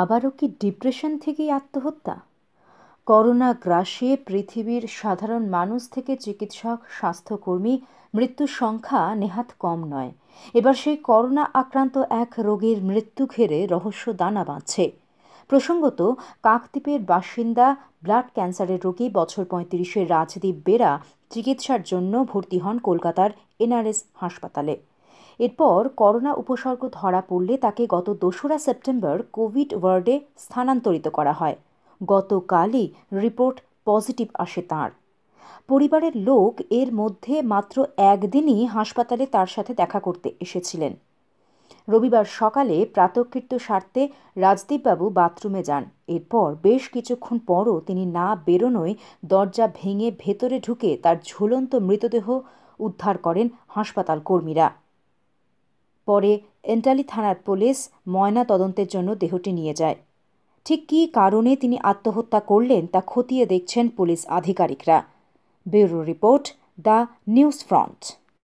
আবারও কি ডিপ্রেশন থেকেই আত্মহত্যা করোনা গ্রাসে পৃথিবীর সাধারণ মানুষ থেকে চিকিৎসক স্বাস্থ্যকর্মী মৃত্যুর সংখ্যা নেহাত কম নয় এবার সেই করোনা আক্রান্ত এক রোগীর মৃত্যু ঘেরে রহস্য দানা বাঁধছে প্রসঙ্গত কাকদ্বীপের বাসিন্দা ব্লাড ক্যান্সারের রোগী বছর পঁয়ত্রিশের রাজদীপ বেরা চিকিৎসার জন্য ভর্তি হন কলকাতার এনআরএস হাসপাতালে এরপর করোনা উপসর্গ ধরা পড়লে তাকে গত দোসরা সেপ্টেম্বর কোভিড ওয়ার্ডে স্থানান্তরিত করা হয় গতকালই রিপোর্ট পজিটিভ আসে তার পরিবারের লোক এর মধ্যে মাত্র একদিনই হাসপাতালে তার সাথে দেখা করতে এসেছিলেন রবিবার সকালে প্রাতকৃত্য স্বার্থে রাজদীপবাবু বাথরুমে যান এরপর বেশ কিছুক্ষণ পরও তিনি না বেরোনোয় দরজা ভেঙে ভেতরে ঢুকে তার ঝুলন্ত মৃতদেহ উদ্ধার করেন হাসপাতাল কর্মীরা পরে এন্টালি থানার পুলিশ ময়না তদন্তের জন্য দেহটি নিয়ে যায় ঠিক কী কারণে তিনি আত্মহত্যা করলেন তা খতিয়ে দেখছেন পুলিশ আধিকারিকরা bureau report the news front